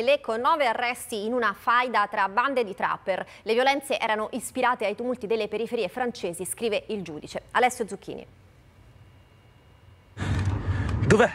L'eco, nove arresti in una faida tra bande di trapper. Le violenze erano ispirate ai tumulti delle periferie francesi, scrive il giudice. Alessio Zucchini. Dov'è?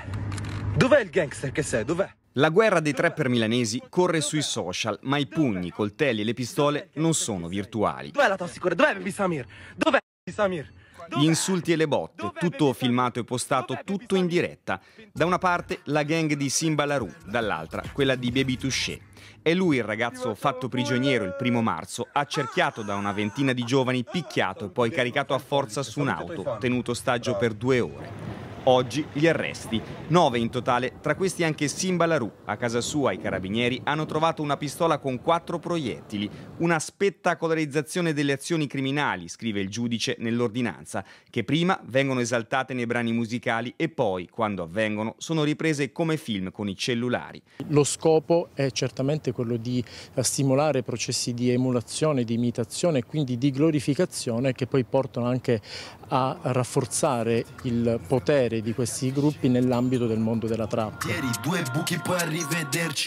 Dov'è il gangster che sei? Dov'è? La guerra dei trapper milanesi corre sui social, ma i pugni, i coltelli e le pistole non sono virtuali. Dov'è la tossicura? Dov'è Bibi Samir? Dov'è Bibi Samir? gli insulti e le botte, tutto filmato e postato, tutto in diretta. Da una parte la gang di Simba Larue, dall'altra quella di Baby Touché. È lui il ragazzo fatto prigioniero il primo marzo, accerchiato da una ventina di giovani, picchiato e poi caricato a forza su un'auto, tenuto ostaggio per due ore oggi gli arresti. Nove in totale, tra questi anche Simba Simbalarù. A casa sua i carabinieri hanno trovato una pistola con quattro proiettili. Una spettacolarizzazione delle azioni criminali, scrive il giudice nell'ordinanza, che prima vengono esaltate nei brani musicali e poi, quando avvengono, sono riprese come film con i cellulari. Lo scopo è certamente quello di eh, stimolare processi di emulazione, di imitazione e quindi di glorificazione che poi portano anche a rafforzare il potere parte di questi gruppi nell'ambito del mondo della tratta.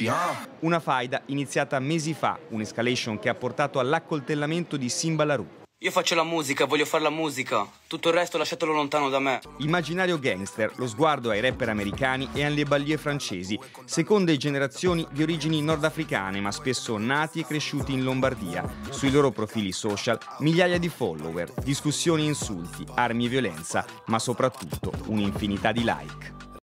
Ah. Una faida iniziata mesi fa, un'escalation che ha portato all'accoltellamento di Simba Larou. Io faccio la musica, voglio fare la musica. Tutto il resto lasciatelo lontano da me. Immaginario gangster, lo sguardo ai rapper americani e alle balie francesi, seconde generazioni di origini nordafricane, ma spesso nati e cresciuti in Lombardia. Sui loro profili social, migliaia di follower, discussioni e insulti, armi e violenza, ma soprattutto un'infinità di like.